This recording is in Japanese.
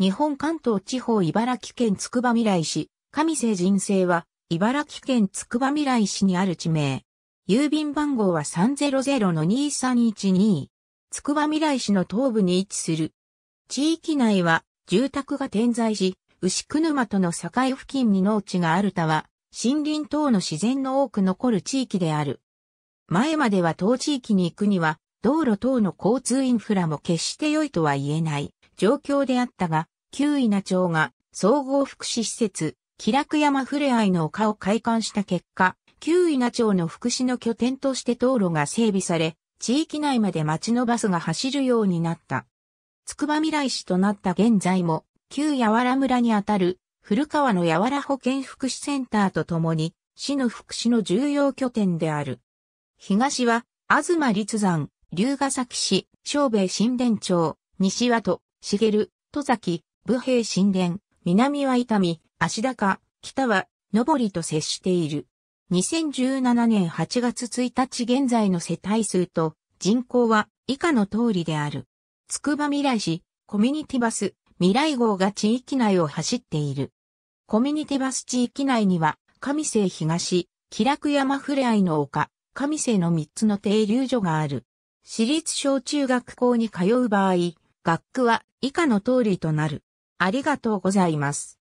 日本関東地方茨城県つくばみらい市、上瀬人生は、茨城県つくばみらい市にある地名。郵便番号は300-2312。つくばみらい市の東部に位置する。地域内は、住宅が点在し、牛久沼との境付近に農地があるたは、森林等の自然の多く残る地域である。前までは当地域に行くには、道路等の交通インフラも決して良いとは言えない。状況であったが、旧稲町が総合福祉施設、気楽山ふれあいの丘を開館した結果、旧稲町の福祉の拠点として道路が整備され、地域内まで町のバスが走るようになった。つくば未来市となった現在も、旧やわら村にあたる古川のやわら保健福祉センターとともに、市の福祉の重要拠点である。東は、東立山、龍ヶ崎市、小米新田町、西はと、茂、戸崎、武平神殿、南は伊丹、足高、北は、上りと接している。2017年8月1日現在の世帯数と人口は以下の通りである。つくば未来市、コミュニティバス、未来号が地域内を走っている。コミュニティバス地域内には、上瀬東、気楽山ふれあいの丘、上瀬の3つの停留所がある。私立小中学校に通う場合、学区は以下の通りとなる。ありがとうございます。